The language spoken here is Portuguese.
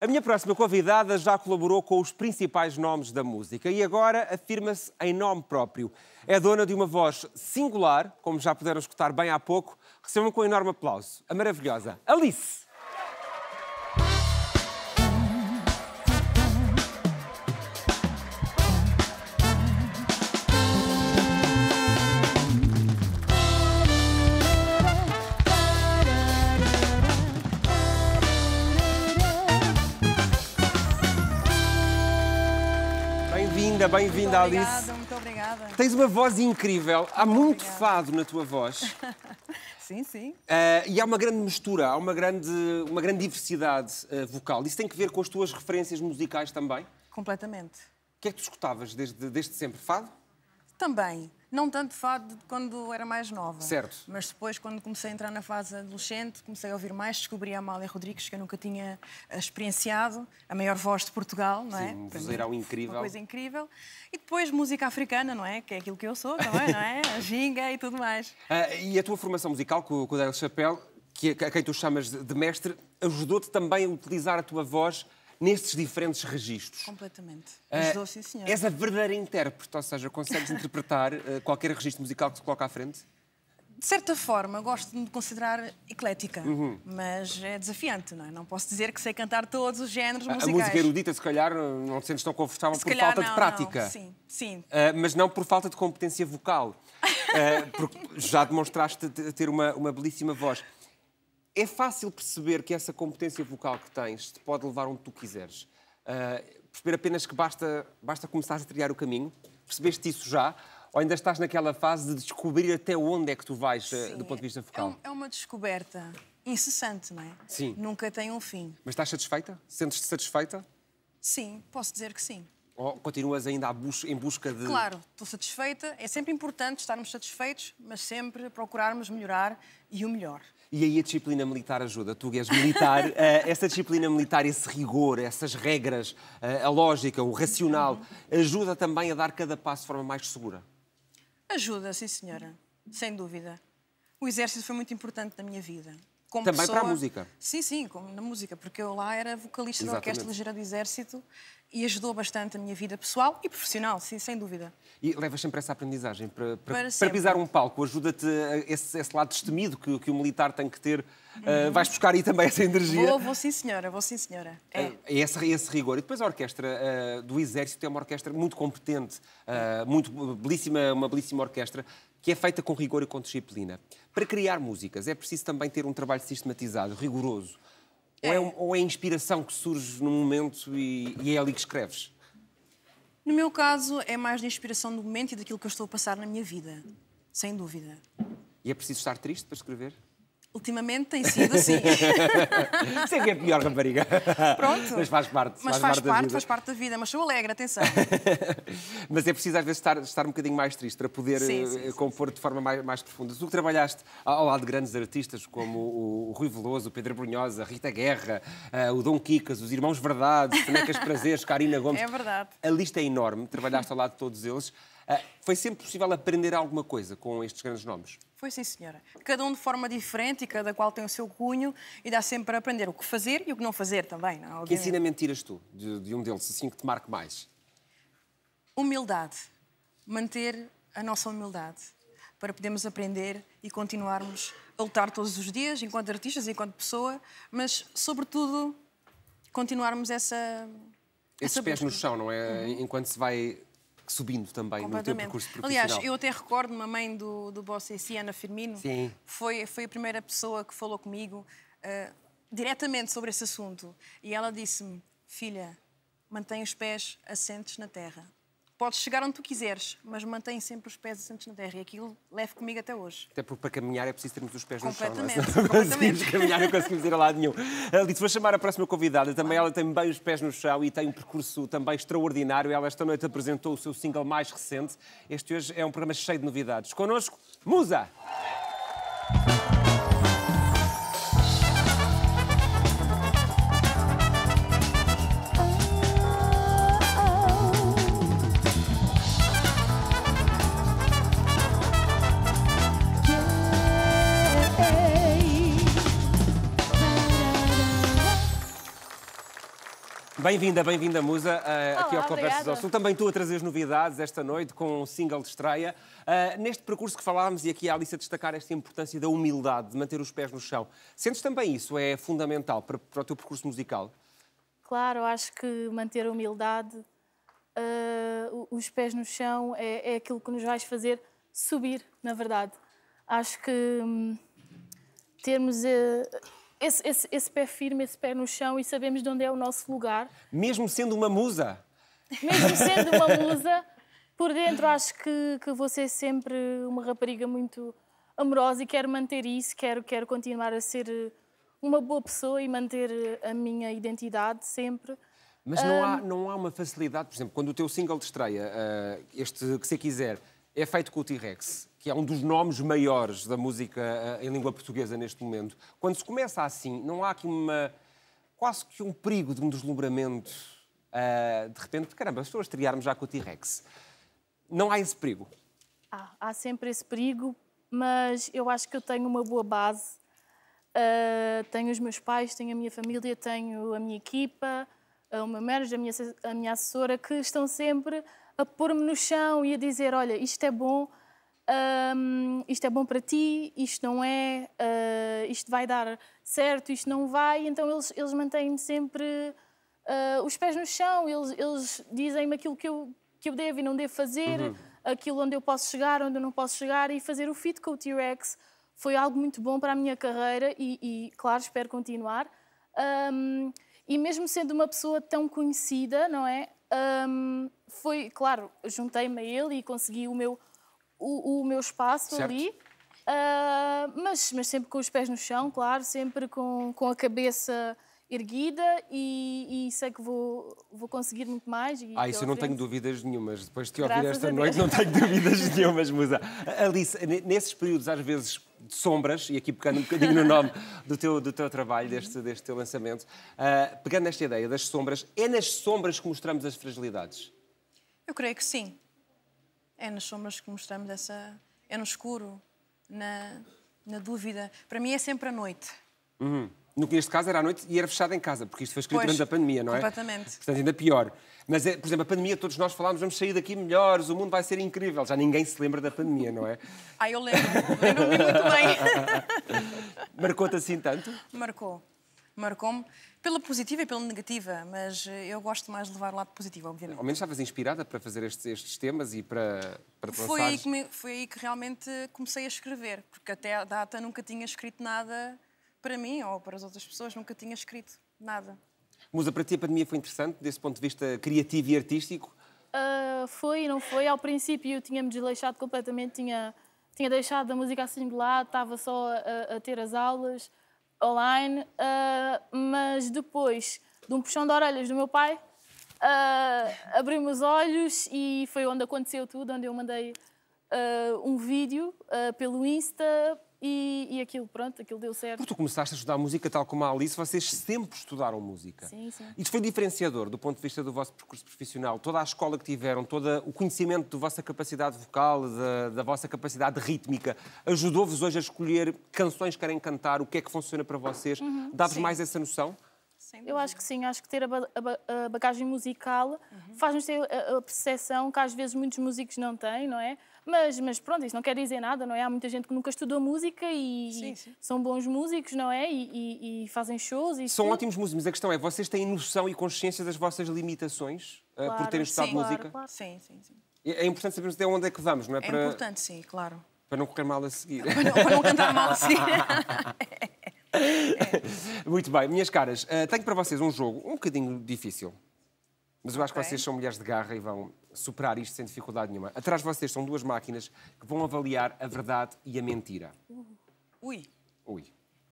A minha próxima convidada já colaborou com os principais nomes da música e agora afirma-se em nome próprio. É dona de uma voz singular, como já puderam escutar bem há pouco. Recebam com um enorme aplauso a maravilhosa Alice. bem-vinda, Alice. Muito obrigada. Tens uma voz incrível. Muito há muito obrigada. fado na tua voz. sim, sim. Uh, e há uma grande mistura, há uma grande, uma grande diversidade uh, vocal. Isso tem que ver com as tuas referências musicais também? Completamente. O que é que tu escutavas desde, desde sempre? Fado? Também. Não tanto fado quando era mais nova. Certo. Mas depois, quando comecei a entrar na fase adolescente, comecei a ouvir mais, descobri a Amália Rodrigues, que eu nunca tinha eh, experienciado, a maior voz de Portugal, não é? Sim, um vozeirão incrível. Uma coisa incrível. E depois música africana, não é? Que é aquilo que eu sou também, não é? A ginga e tudo mais. Ah, e a tua formação musical com, com o Daniel Chapelle, que, é a quem tu chamas de mestre, ajudou-te também a utilizar a tua voz nesses diferentes registros. Completamente. Ah, Ajudou, sim, senhor. És a verdadeira intérprete, ou seja, consegues interpretar ah, qualquer registro musical que se coloca à frente? de certa forma, gosto de me considerar eclética, uhum. mas é desafiante, não é? Não posso dizer que sei cantar todos os géneros ah, musicais. A música erudita, se calhar, não te sentes tão confortável se por falta não, de prática. Não. Sim, sim. Uh, mas não por falta de competência vocal, uh, porque já demonstraste ter uma, uma belíssima voz. É fácil perceber que essa competência vocal que tens te pode levar onde tu quiseres. Uh, perceber apenas que basta, basta começar a trilhar o caminho? Percebeste isso já? Ou ainda estás naquela fase de descobrir até onde é que tu vais ah, Sim, do ponto de vista é vocal? É, uma descoberta incessante, não é? Sim. Nunca tem um fim. Mas estás satisfeita? Sentes-te satisfeita? Sim, posso dizer que sim. Ou continuas ainda em busca de. Claro, estou satisfeita. É sempre importante estarmos satisfeitos, mas sempre procurarmos melhorar e o melhor. E aí a disciplina militar ajuda. Tu és militar, eh, essa disciplina militar, esse rigor, essas regras, eh, a lógica, o racional, ajuda também a dar cada passo de forma mais segura? Ajuda, sim, senhora. Sem dúvida. O exército foi muito importante na minha vida. Como Também pessoa... para a música. Sim, sim, como na música, porque eu lá era vocalista Exatamente. da Orquestra Ligeira do Exército e ajudou bastante a minha vida pessoal e profissional, sim, sem dúvida. E levas sempre essa aprendizagem para, para, para, para pisar um palco, ajuda-te esse, esse, lado destemido que, que, o militar tem que ter. Eh, uhum. Uh, vais buscar aí também essa energia. Vou, vou sim, senhora, vou sim, senhora. É, é, é esse, esse, rigor. E depois a orquestra uh, do Exército é uma orquestra muito competente, uh, muito belíssima, uma belíssima orquestra que é feita com rigor e com disciplina. Para criar músicas é preciso também ter um trabalho sistematizado, rigoroso. É. Ou, é, é ou é inspiração que surge no momento e, e é ali que escreves? No meu caso, é mais da inspiração do momento e daquilo que eu estou a passar na minha vida, sem dúvida. E é preciso estar triste para escrever? Ultimamente tem sido assim. Isso é que é pior, rapariga. Pronto. Mas faz parte. Mas faz, faz parte, da vida. faz parte da vida. Mas sou alegre, atenção. mas é preciso às vezes estar, estar um bocadinho mais triste para poder sim, eh, sim, compor sim, de forma mais, mais profunda. Tu trabalhaste ao lado de grandes artistas como o, o Rui Veloso, o Pedro Brunhosa, a Rita Guerra, uh, o Dom Quicas, os Irmãos Verdades, Tonecas Prazeres, Karina é Gomes. É verdade. A lista é enorme. Trabalhaste ao lado de todos eles. Ah, foi sempre possível aprender alguma coisa com estes grandes nomes? Foi sim, senhora. Cada um de forma diferente e cada qual tem o seu cunho e dá sempre para aprender o que fazer e o que não fazer também. Não? É? Que ensinamento tiras tu de, de um deles, assim que te marque mais? Humildade. Manter a nossa humildade para podermos aprender e continuarmos a lutar todos os dias, enquanto artistas, enquanto pessoa, mas, sobretudo, continuarmos essa. Esses essa pés busca. no chão, não é? Uhum. Enquanto se vai subindo também no teu percurso profissional. Aliás, eu até recordo uma a mãe do, do Bossa Ana Firmino, Sim. Foi, foi a primeira pessoa que falou comigo uh, diretamente sobre esse assunto. E ela disse-me, filha, mantém os pés assentes na terra. Podes chegar onde tu quiseres, mas mantém sempre os pés assentos na terra. E aquilo levo comigo até hoje. Até porque para caminhar é preciso termos os pés no chão. Não é? não conseguimos caminhar, não conseguimos ir a lado nenhum. Alice, vou chamar a próxima convidada. Também ela tem bem os pés no chão e tem um percurso também extraordinário. Ela esta noite apresentou o seu single mais recente. Este hoje é um programa cheio de novidades. Connosco, Musa! Bem-vinda, bem-vinda, Musa, uh, aqui ao Conversas ao Sul. Também tu a trazer as novidades esta noite com um single de estreia. Uh, neste percurso que falámos, e aqui a Alice a destacar esta importância da humildade, de manter os pés no chão. Sentes também isso? É fundamental para, para o teu percurso musical? Claro, acho que manter a humildade, uh, os pés no chão, é, é aquilo que nos vais fazer subir, na verdade. Acho que hum, termos esse, esse, esse pé firme, esse pé no chão e sabemos de onde é o nosso lugar. Mesmo sendo uma musa? Mesmo sendo uma musa, por dentro acho que, que você sempre uma rapariga muito amorosa e quero manter isso, quero, quero continuar a ser eh, uma boa pessoa e manter eh, a minha identidade sempre. Mas não, um... há, não há uma facilidade, por exemplo, quando o teu single de estreia, uh, este que você quiser, é feito com o T-Rex, que é um dos nomes maiores da música eh, em língua portuguesa neste momento. Quando se começa assim, não há aqui uma quase que um perigo de um deslumbramento uh, de repente, caramba, estou a estrearmos já com o T-Rex. Não há esse perigo? Ah, há sempre esse perigo, mas eu acho que eu tenho uma boa base. Uh, tenho os meus pais, tenho a minha família, tenho a minha equipa, o meu manager, a minha, a minha assessora, que estão sempre a pôr-me no chão e a dizer: Olha, isto é bom, um, isto é bom para ti, isto não é, uh, isto vai dar certo, isto não vai. Então eles, eles mantêm-me sempre uh, os pés no chão, eles, eles dizem-me aquilo que eu, que eu devo e não devo fazer, uhum. aquilo onde eu posso chegar, onde eu não posso chegar. E fazer o fit com o T-Rex foi algo muito bom para a minha carreira e, e claro, espero continuar. Um, e mesmo sendo uma pessoa tão conhecida, não é? um, foi, claro, juntei-me a ele e consegui o meu, o, o meu espaço certo. ali. Uh, mas, mas sempre com os pés no chão, claro, sempre com, com a cabeça erguida e, e, sei que vou, vou conseguir muito mais. E ah, isso eu não tenho dúvidas nenhumas. Depois de te ouvir esta noite, não tenho dúvidas nenhumas, Musa. Alice, nesses períodos, às vezes, de sombras, e aqui pegando um bocadinho no nome do teu, do teu trabalho, deste, deste teu lançamento, uh, pegando nesta ideia das sombras, é nas sombras que mostramos as fragilidades? Eu creio que sim. É nas sombras que mostramos essa. É no escuro, na, na dúvida. Para mim é sempre a noite. Uhum. No, que neste caso era à noite e era fechado em casa, porque isto foi escrito pois, durante a pandemia, não é? Completamente. Portanto, ainda pior. Mas, é, por exemplo, a pandemia, todos nós falámos, vamos sair daqui melhores, o mundo vai ser incrível. Já ninguém se lembra da pandemia, não é? ah, eu lembro, lembro-me muito bem. Marcou-te assim tanto? Marcou. Marcou-me pela positiva e pela negativa, mas eu gosto mais de levar o lado positivo, obviamente. Ao menos estavas inspirada para fazer estes, estes temas e para, para foi aí que me, Foi aí que realmente comecei a escrever, porque até à data nunca tinha escrito nada para mim ou para as outras pessoas, nunca tinha escrito nada. Musa, para ti a pandemia foi interessante, desse ponto de vista criativo e artístico? Uh, foi e não foi. Ao princípio eu tinha-me desleixado completamente, tinha, tinha deixado a música assim de lado, estava só a, a ter as aulas online, uh, mas depois de um puxão de orelhas do meu pai, uh, ah, abri os olhos e foi onde aconteceu tudo, onde eu mandei uh, um vídeo pelo Insta e, e, aquilo, pronto, aquilo deu certo. Porque tu começaste a estudar música tal como a Alice, vocês sempre estudaram música. Sim, sim. Isso foi diferenciador do ponto de vista do vosso percurso profissional. Toda a escola que tiveram, todo o conhecimento da vossa capacidade vocal, da, da vossa capacidade rítmica, ajudou-vos hoje a escolher canções que querem cantar, o que é que funciona para vocês? Uhum, Dá-vos mais essa noção? Eu acho que sim, acho que ter a, ba a bagagem musical uhum. faz-nos ter a percepção que às vezes muitos músicos não têm, não é? Mas, mas pronto, isso não quer dizer nada, não é? Há muita gente que nunca estudou música e, sim, sim. são bons músicos, não é? E, e, e fazem shows. E são ótimos músicos, mas a questão é: vocês têm noção e consciência das vossas limitações eh, claro, por terem estudado sim, música? Claro, claro. Sim, sim, sim. É importante sabermos até onde é que vamos, não é? É para... importante, sim, claro. Para não correr mal a seguir. Para não, para não cantar mal a seguir. É, é. Muito bem, minhas caras, eh, tenho para vocês um jogo um bocadinho difícil. Mas eu acho okay. que vocês são mulheres de garra e vão superar isto sem dificuldade nenhuma. Atrás de vocês são duas máquinas que vão avaliar a verdade e a mentira. Ui. Ui.